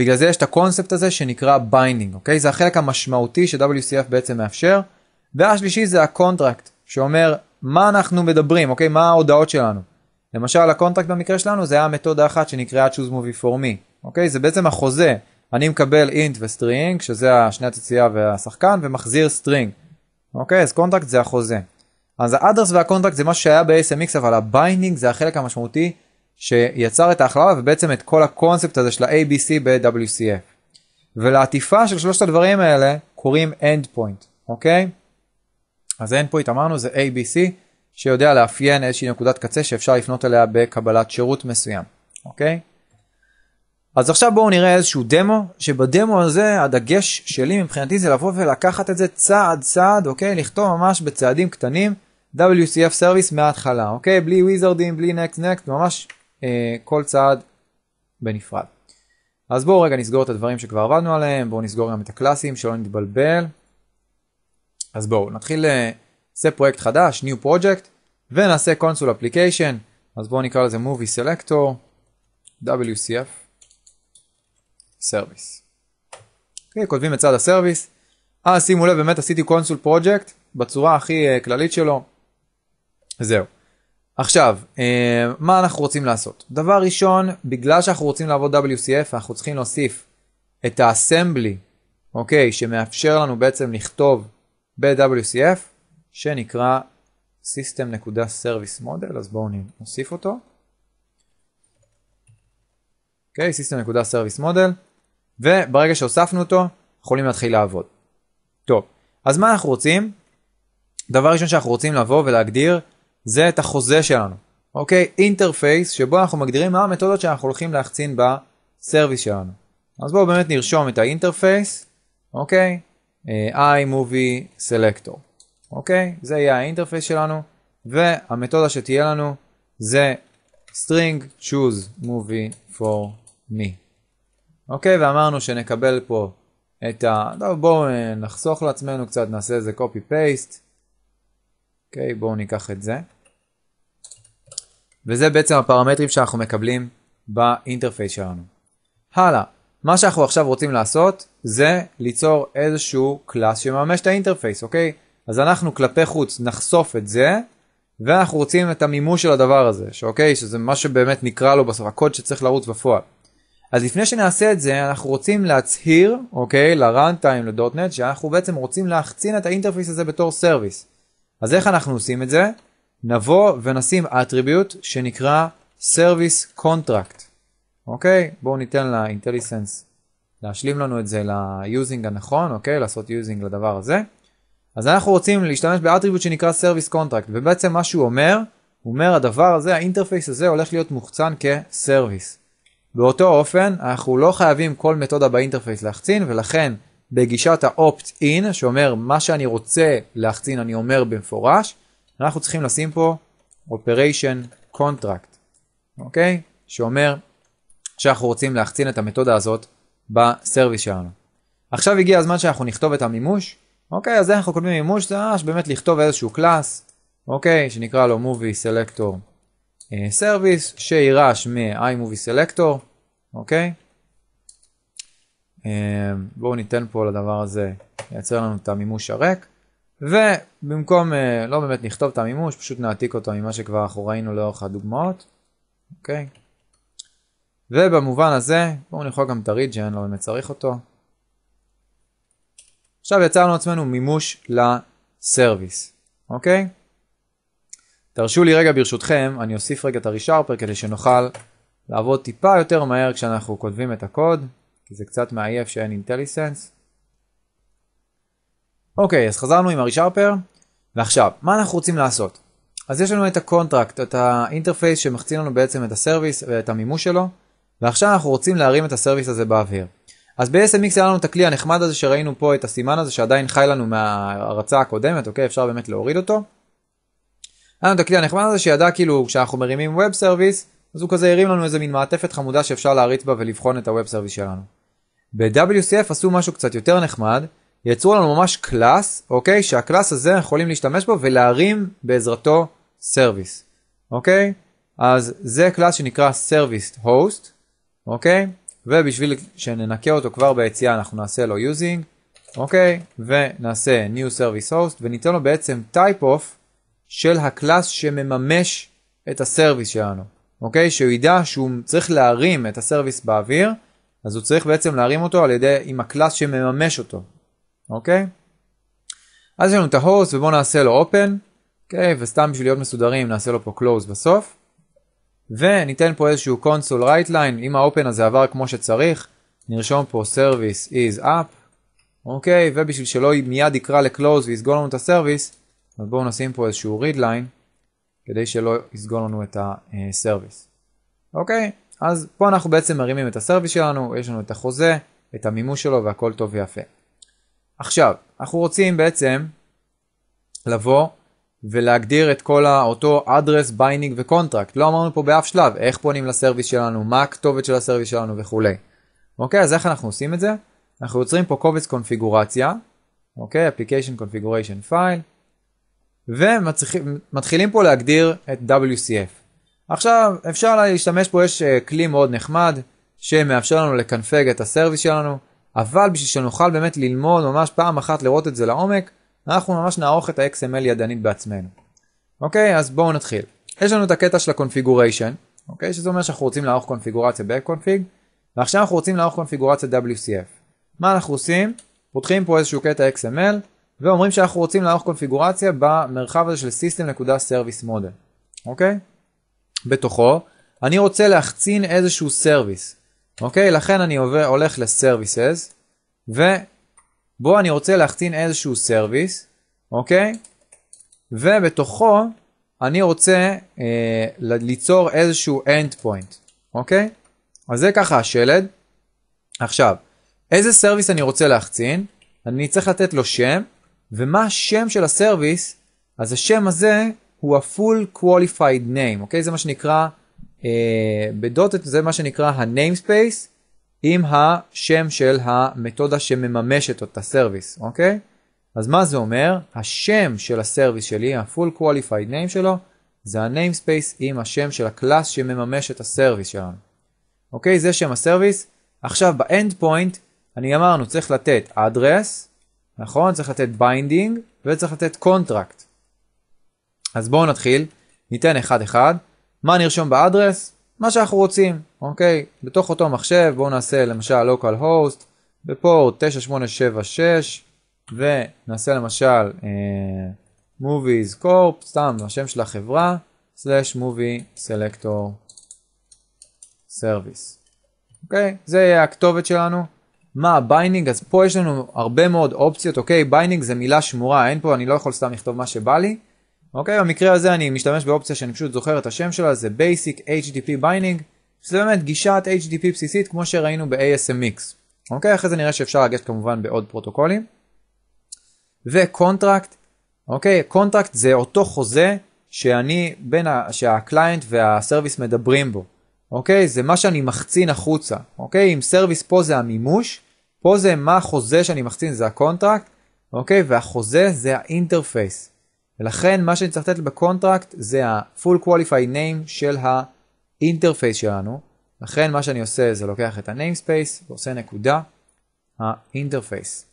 בגלל זה יש את הקונספט הזה שנקרא ביינדינג, אוקיי? זה החלק המשמעותי ש-WCF בעצם מאפשר. והשלישי זה הקונטרקט, שאומר מה אנחנו מדברים, אוקיי? מה ההודעות שלנו. למשל הקונטרקט במקרה שלנו זה היה מתודה אחת שנקראה choose movie for me, אוקיי? זה בעצם החוזה, אני מקבל אינט וסטרינג, שזה השני הציצייה והשחקן, ומחזיר סטרינג. אוקיי? אז קונטרקט זה החוזה. אז האדרס והקונטרקט זה מה שהיה ב-SMX, אבל הביינדינג זה החלק המשמעותי שיצר את ההכללה ובעצם את כל הקונספט הזה של ה-ABC ב-WCF. ולעטיפה של שלושת הדברים האלה קוראים End Point, אוקיי? אז End Point אמרנו זה ABC שיודע לאפיין איזושהי נקודת קצה שאפשר לפנות אליה בקבלת שירות מסוים, אוקיי? אז עכשיו בואו נראה איזשהו דמו, שבדמו הזה הדגש שלי מבחינתי זה לבוא ולקחת את זה צעד צעד, אוקיי? לכתוב ממש בצעדים קטנים WCF Service מההתחלה, אוקיי? בלי וויזרדים, בלי נקסט נקסט, ממש אה, כל צעד בנפרד. אז בואו רגע נסגור את הדברים שכבר עבדנו עליהם, בואו נסגור גם את הקלאסים שלא נתבלבל. אז בואו נתחיל, נעשה אה, פרויקט חדש, New Project, ונעשה קונסול אפליקיישן, אז בואו נקרא לזה movie selector, WCF, service. אוקיי, כותבים את צד הסרוויס. אה, שימו לב, באמת עשיתי קונסול פרויקט בצורה הכי אה, כללית שלו. זהו. עכשיו, אה, מה אנחנו רוצים לעשות? דבר ראשון, בגלל שאנחנו רוצים לעבוד WCF, אנחנו צריכים להוסיף את האסמבלי, אוקיי, שמאפשר לנו בעצם לכתוב ב-WCF, שנקרא System.Service Model, אז בואו נוסיף אותו. אוקיי, okay, System.Service Model, וברגע שהוספנו אותו, יכולים להתחיל לעבוד. טוב, אז מה אנחנו רוצים? דבר ראשון שאנחנו רוצים לבוא ולהגדיר זה את החוזה שלנו, אוקיי? אינטרפייס שבו אנחנו מגדירים מה המתודות שאנחנו הולכים להחצין בסרוויס שלנו. אז בואו באמת נרשום את האינטרפייס, אוקיי? אה, iMovie Selector, אוקיי? זה יהיה האינטרפייס שלנו, והמתודה שתהיה לנו זה string choose movie for me. אוקיי, ואמרנו שנקבל פה את ה... בואו אה, נחסוך לעצמנו קצת, נעשה איזה copy paste. אוקיי, okay, בואו ניקח את זה. וזה בעצם הפרמטרים שאנחנו מקבלים באינטרפייס שלנו. הלאה, מה שאנחנו עכשיו רוצים לעשות זה ליצור איזשהו קלאס שמממש את האינטרפייס, אוקיי? אז אנחנו כלפי חוץ נחשוף את זה, ואנחנו רוצים את המימוש של הדבר הזה, שאוקיי? שזה מה שבאמת נקרא לו בסוף, הקוד שצריך לרוץ בפועל. אז לפני שנעשה את זה, אנחנו רוצים להצהיר, אוקיי, ל-runtime, ל.NET, שאנחנו בעצם רוצים להחצין את האינטרפייס הזה בתור סרוויס. אז איך אנחנו עושים את זה? נבוא ונשים אטריביוט שנקרא service contract. אוקיי? בואו ניתן לאינטליסנס להשלים לנו את זה ליוזינג הנכון, אוקיי? לעשות יוזינג לדבר הזה. אז אנחנו רוצים להשתמש באטריביוט שנקרא service contract, ובעצם מה שהוא אומר, הוא אומר הדבר הזה, האינטרפייס הזה הולך להיות מוחצן כ-service. באותו אופן, אנחנו לא חייבים כל מתודה באינטרפייס להחצין, ולכן בגישת ה-opt-in, שאומר מה שאני רוצה להחצין אני אומר במפורש, אנחנו צריכים לשים פה operation contract, אוקיי? שאומר שאנחנו רוצים להחצין את המתודה הזאת בסרוויס שלנו. עכשיו הגיע הזמן שאנחנו נכתוב את המימוש, אוקיי? אז אנחנו כותבים מימוש? זה ממש באמת לכתוב איזשהו קלאס, אוקיי? שנקרא לו movie selector אה, service, שיירש מ-iMovie selector, אוקיי? אה, בואו ניתן פה לדבר הזה, לייצר לנו את המימוש הריק. ובמקום, אה, לא באמת נכתוב את המימוש, פשוט נעתיק אותו ממה שכבר אנחנו ראינו לאורך הדוגמאות, אוקיי? ובמובן הזה, בואו נכון גם את הריג'ן, לא באמת צריך אותו. עכשיו יצרנו עצמנו מימוש לסרוויס, אוקיי? תרשו לי רגע ברשותכם, אני אוסיף רגע את הרישרפר כדי שנוכל לעבוד טיפה יותר מהר כשאנחנו כותבים את הקוד, כי זה קצת מעייף שאין אינטליסנס. אוקיי, okay, אז חזרנו עם הרישרפר, ועכשיו, מה אנחנו רוצים לעשות? אז יש לנו את הקונטרקט, את האינטרפייס שמחצין לנו בעצם את הסרוויס ואת המימוש שלו, ועכשיו אנחנו רוצים להרים את הסרוויס הזה באוויר. אז ב-SMX היה לנו את הכלי הנחמד הזה שראינו פה את הסימן הזה שעדיין חי לנו מההרצה הקודמת, אוקיי? אפשר באמת להוריד אותו. היה לנו את הכלי הנחמד הזה שידע כאילו כשאנחנו מרימים Web Service, אז הוא כזה הרים לנו איזה מין מעטפת חמודה שאפשר להריץ בה ולבחון את ה-Web Service שלנו. ב-WCF עשו משהו קצת יותר נחמד, יצרו לנו ממש קלאס, אוקיי? שהקלאס הזה יכולים להשתמש בו ולהרים בעזרתו סרוויס, אוקיי? אז זה קלאס שנקרא service host, אוקיי? ובשביל שננקה אותו כבר ביציאה אנחנו נעשה לו using, אוקיי? ונעשה new service host וניתן לו בעצם type of של הקלאס שמממש את הסרוויס שלנו, אוקיי? שהוא ידע שהוא צריך להרים את הסרוויס באוויר, אז הוא צריך בעצם להרים אותו על ידי, עם הקלאס שמממש אותו, אוקיי? אז יש לנו את ה-host ובואו נעשה לו open, אוקיי? וסתם בשביל להיות מסודרים נעשה לו פה close בסוף. וניתן פה איזשהו console right line, אם ה-open הזה עבר כמו שצריך, נרשום פה service is up, אוקיי? ובשביל שלא מיד יקרא ל-close ויסגור לנו את ה-service, אז בואו נשים פה איזשהו read line, כדי שלא יסגור לנו את ה-service. אוקיי? אז פה אנחנו בעצם מרימים את הסרוויס שלנו, יש לנו את החוזה, את המימוש שלו והכל טוב ויפה. עכשיו, אנחנו רוצים בעצם לבוא ולהגדיר את כל אותו address, binding וקונטרקט. לא אמרנו פה באף שלב איך פונים לסרוויס שלנו, מה הכתובת של הסרוויס שלנו וכולי. אוקיי, אז איך אנחנו עושים את זה? אנחנו יוצרים פה קובץ קונפיגורציה, אוקיי, application configuration file, ומתחילים פה להגדיר את WCF. עכשיו, אפשר להשתמש פה, יש אה, כלי מאוד נחמד, שמאפשר לנו לקנפג את הסרוויס שלנו. אבל בשביל שנוכל באמת ללמוד ממש פעם אחת לראות את זה לעומק, אנחנו ממש נערוך את ה-XML ידנית בעצמנו. אוקיי, אז בואו נתחיל. יש לנו את הקטע של ה-configuration, אוקיי? שזה אומר שאנחנו רוצים לערוך קונפיגורציה ב-config, ועכשיו אנחנו רוצים לערוך קונפיגורציה WCF. מה אנחנו עושים? פותחים פה איזשהו קטע XML, ואומרים שאנחנו רוצים לערוך קונפיגורציה במרחב הזה של system.service model, אוקיי? בתוכו, אני רוצה להחצין איזשהו Service. אוקיי? לכן אני עובר, הולך לסרוויסס, ובו אני רוצה להחתין איזשהו סרוויס, אוקיי? ובתוכו אני רוצה אה, ליצור איזשהו end point, אוקיי? אז זה ככה השלד. עכשיו, איזה סרוויס אני רוצה להחצין? אני צריך לתת לו שם, ומה השם של הסרוויס? אז השם הזה הוא ה-full qualified name, אוקיי? זה מה שנקרא אה, בדוטט זה מה שנקרא ה-namespace עם השם של המתודה שמממשת את הסרוויס, אוקיי? אז מה זה אומר? השם של הסרוויס שלי, ה-full qualified name שלו, זה ה-namespace עם השם של הקלאס שמממש את הסרוויס שלנו. אוקיי? זה שם הסרוויס. עכשיו ב-end point, אני אמרנו צריך לתת address, נכון? צריך לתת binding וצריך לתת contract. אז בואו נתחיל, ניתן אחד אחד. מה נרשום באדרס? מה שאנחנו רוצים, אוקיי? בתוך אותו מחשב בואו נעשה למשל local host בפורט 9876 ונעשה למשל אה, movies corp, סתם השם של החברה, slash movie selector service. אוקיי? זה יהיה הכתובת שלנו. מה הביינינג? אז פה יש לנו הרבה מאוד אופציות, אוקיי? ביינינג זה מילה שמורה, אין פה, אני לא יכול סתם לכתוב מה שבא לי. אוקיי? במקרה הזה אני משתמש באופציה שאני פשוט זוכר את השם שלה, זה Basic HDP Binding, שזה באמת גישת HDP בסיסית כמו שראינו ב-ASMX. אוקיי? אחרי זה נראה שאפשר לגשת כמובן בעוד פרוטוקולים. וקונטרקט, אוקיי? קונטרקט זה אותו חוזה שאני, בין ה... שהקליינט והסרוויס מדברים בו. אוקיי? זה מה שאני מחצין החוצה. אוקיי? אם סרוויס פה זה המימוש, פה זה מה החוזה שאני מחצין, זה הקונטרקט, אוקיי? והחוזה זה האינטרפייס. ולכן מה שאני צריך לתת בקונטרקט זה ה-full qualified name של האינטרפייס שלנו. לכן מה שאני עושה זה לוקח את ה-namespace ועושה נקודה האינטרפייס.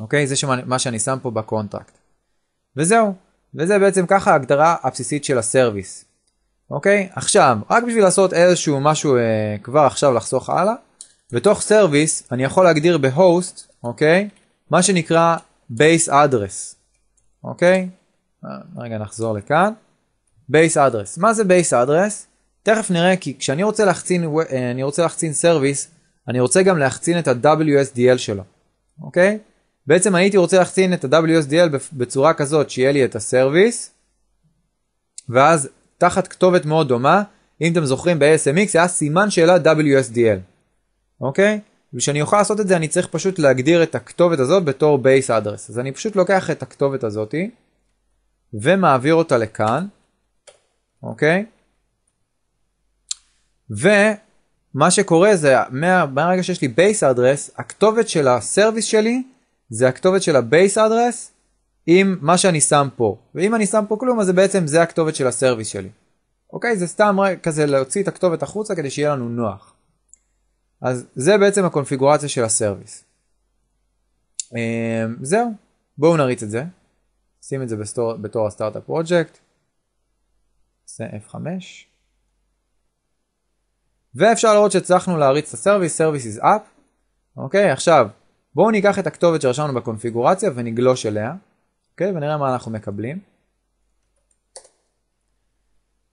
אוקיי? זה שמה, מה שאני שם פה בקונטרקט. וזהו. וזה בעצם ככה ההגדרה הבסיסית של הסרוויס. אוקיי? עכשיו, רק בשביל לעשות איזשהו משהו אה, כבר עכשיו לחסוך הלאה, בתוך סרוויס אני יכול להגדיר בהוסט, אוקיי? מה שנקרא base address. אוקיי? אה, רגע נחזור לכאן. בייס אדרס. מה זה בייס אדרס? תכף נראה כי כשאני רוצה להחצין, אה, אני רוצה להחצין סרוויס, אני רוצה גם להחצין את ה-WSDL שלו, אוקיי? בעצם הייתי רוצה להחצין את ה-WSDL בצורה כזאת שיהיה לי את הסרוויס, ואז תחת כתובת מאוד דומה, אם אתם זוכרים ב-SMX היה סימן שאלה WSDL, אוקיי? ושאני אוכל לעשות את זה אני צריך פשוט להגדיר את הכתובת הזאת בתור base address. אז אני פשוט לוקח את הכתובת הזאתי ומעביר אותה לכאן, אוקיי? ומה שקורה זה מה, מהרגע שיש לי base address, הכתובת של הסרוויס שלי זה הכתובת של ה-base address עם מה שאני שם פה. ואם אני שם פה כלום אז זה בעצם זה הכתובת של הסרוויס שלי. אוקיי? זה סתם כזה להוציא את הכתובת החוצה כדי שיהיה לנו נוח. אז זה בעצם הקונפיגורציה של הסרוויס. אמ, זהו, בואו נריץ את זה. שים את זה בסטור, בתור הסטארט-אפ פרויקט. זה F5. ואפשר לראות שהצלחנו להריץ את הסרוויס, סרוויס Services App. אוקיי, עכשיו בואו ניקח את הכתובת שרשמנו בקונפיגורציה ונגלוש אליה. אוקיי, ונראה מה אנחנו מקבלים.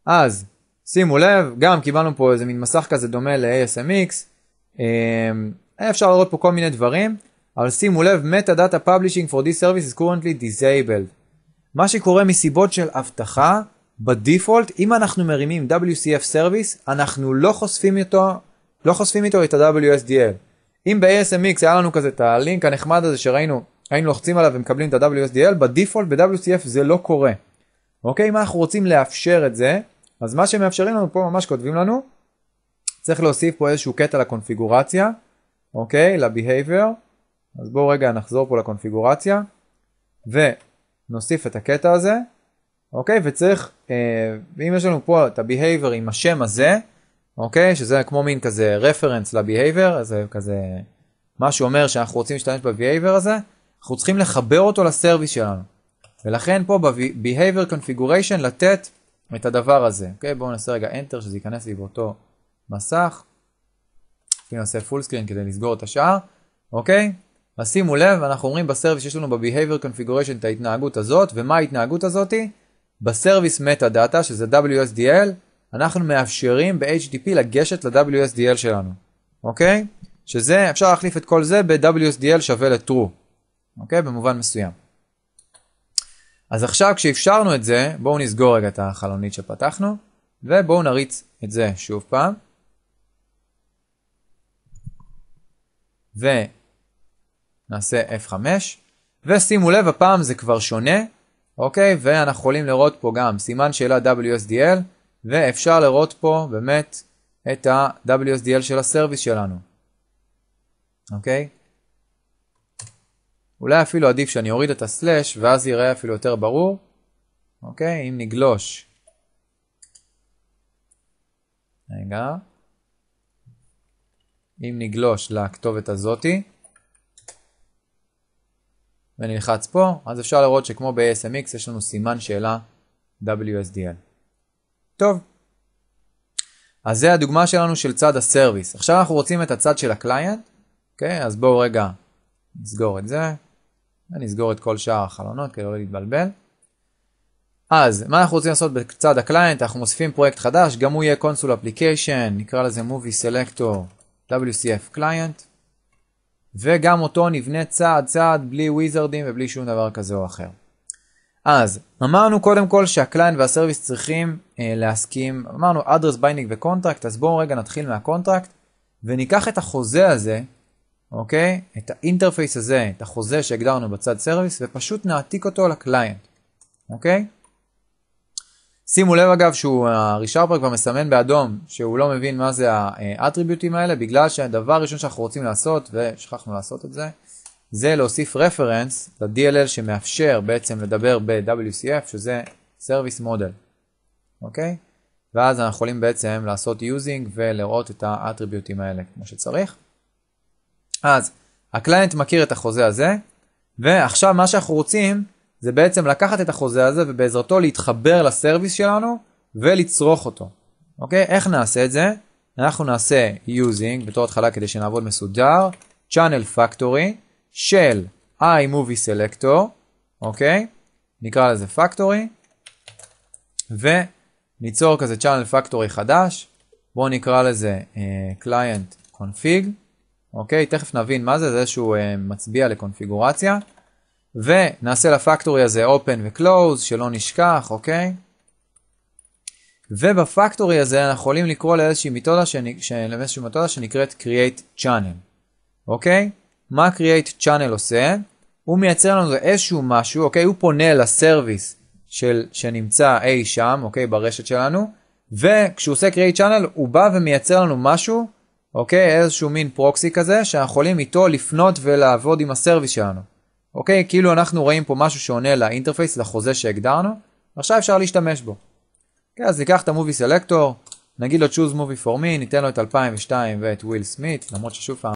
אז שימו לב, גם קיבלנו פה איזה מין מסך כזה דומה ל-ASMX. אמ, היה אפשר לראות פה כל מיני דברים, אבל שימו לב, Meta Data Publishing for this service is currently disabled. מה שקורה מסיבות של אבטחה, בדיפולט, אם אנחנו מרימים WCF Service, אנחנו לא חושפים איתו, לא חושפים איתו את ה-WSDL. אם ב-ASMX היה לנו כזה את הלינק הנחמד הזה שראינו, היינו לוחצים עליו ומקבלים את ה-WSDL, בדיפולט ב-WCF זה לא קורה. אוקיי, אם אנחנו רוצים לאפשר את זה, אז מה שמאפשרים לנו פה ממש כותבים לנו, צריך להוסיף פה איזשהו קטע לקונפיגורציה, אוקיי? ל-Behavior. אז בואו רגע נחזור פה לקונפיגורציה, ונוסיף את הקטע הזה, אוקיי? וצריך, אה, ואם יש לנו פה את ה-Behavior עם השם הזה, אוקיי? שזה כמו מין כזה רפרנס ל-Behavior, זה כזה מה שאומר שאנחנו רוצים להשתמש ב-Behavior הזה, אנחנו צריכים לחבר אותו לסרוויס שלנו. ולכן פה ב-Behavior Configuration לתת את הדבר הזה. אוקיי? בואו נעשה רגע Enter שזה ייכנס לי באותו... מסך, נעשה full screen כדי לסגור את השאר, אוקיי? אז שימו לב, אנחנו אומרים בסרוויס שיש לנו ב-Behavior Configuration את ההתנהגות הזאת, ומה ההתנהגות הזאתי? בסרוויס Metadata, שזה WSDL, אנחנו מאפשרים ב-HTTP לגשת ל-WSDL שלנו, אוקיי? שזה, אפשר להחליף את כל זה ב-WSDL שווה ל-True, אוקיי? במובן מסוים. אז עכשיו כשאפשרנו את זה, בואו נסגור רגע את החלונית שפתחנו, ובואו נריץ את זה שוב פעם. ונעשה F5, ושימו לב, הפעם זה כבר שונה, אוקיי? ואנחנו יכולים לראות פה גם סימן שאלה WSDL, ואפשר לראות פה באמת את ה-WSDL של הסרוויס שלנו, אוקיי? אולי אפילו עדיף שאני אוריד את ה-slash, ואז יראה אפילו יותר ברור, אוקיי? אם נגלוש. רגע. אם נגלוש לכתובת הזאתי ונלחץ פה, אז אפשר לראות שכמו ב smx יש לנו סימן שאלה WSDL. טוב, אז זה הדוגמה שלנו של צד הסרוויס. עכשיו אנחנו רוצים את הצד של הקליינט, אוקיי? אז בואו רגע נסגור את זה, ונסגור את כל שאר החלונות כדי לא להתבלבל. אז מה אנחנו רוצים לעשות בצד הקליינט? אנחנו מוסיפים פרויקט חדש, גם הוא יהיה קונסול אפליקיישן, נקרא לזה מובי סלקטור WCF client, וגם אותו נבנה צעד צעד בלי וויזרדים ובלי שום דבר כזה או אחר. אז אמרנו קודם כל שהקליינט והסרוויס צריכים אה, להסכים, אמרנו address binding וקונטרקט, אז בואו רגע נתחיל מהקונטרקט וניקח את החוזה הזה, אוקיי? את האינטרפייס הזה, את החוזה שהגדרנו בצד סרוויס, ופשוט נעתיק אותו לקליינט, אוקיי? שימו לב אגב שהוא הרישרפר אה, כבר מסמן באדום שהוא לא מבין מה זה האטריביוטים האלה בגלל שהדבר הראשון שאנחנו רוצים לעשות ושכחנו לעשות את זה זה להוסיף רפרנס ל-DLL שמאפשר בעצם לדבר ב-WCF שזה Service Model אוקיי? ואז אנחנו יכולים בעצם לעשות using ולראות את האטריביוטים האלה כמו שצריך אז הקליינט מכיר את החוזה הזה ועכשיו מה שאנחנו רוצים זה בעצם לקחת את החוזה הזה ובעזרתו להתחבר לסרוויס שלנו ולצרוך אותו. אוקיי? איך נעשה את זה? אנחנו נעשה using בתור התחלה כדי שנעבוד מסודר, channel factory של iMovie selector, אוקיי? נקרא לזה factory, וניצור כזה channel factory חדש, בואו נקרא לזה uh, client config, אוקיי? תכף נבין מה זה, זה שהוא אה, uh, מצביע לקונפיגורציה. ונעשה לפקטורי הזה open וclose, שלא נשכח, אוקיי? ובפקטורי הזה אנחנו יכולים לקרוא לאיזושהי מתודה, שנק... ש... לאיזושהי מתודה שנקראת create channel, אוקיי? מה create channel עושה? הוא מייצר לנו איזשהו משהו, אוקיי? הוא פונה לסרוויס של... שנמצא אי שם, אוקיי? ברשת שלנו, וכשהוא עושה create channel הוא בא ומייצר לנו משהו, אוקיי? איזשהו מין פרוקסי כזה, שאנחנו יכולים איתו לפנות ולעבוד עם הסרוויס שלנו. אוקיי? כאילו אנחנו רואים פה משהו שעונה לאינטרפייס, לחוזה שהגדרנו, עכשיו אפשר להשתמש בו. אוקיי, אז ניקח את המובי סלקטור, נגיד לו choose movie for me, ניתן לו את 2002 ואת וויל סמית, למרות ששוב פעם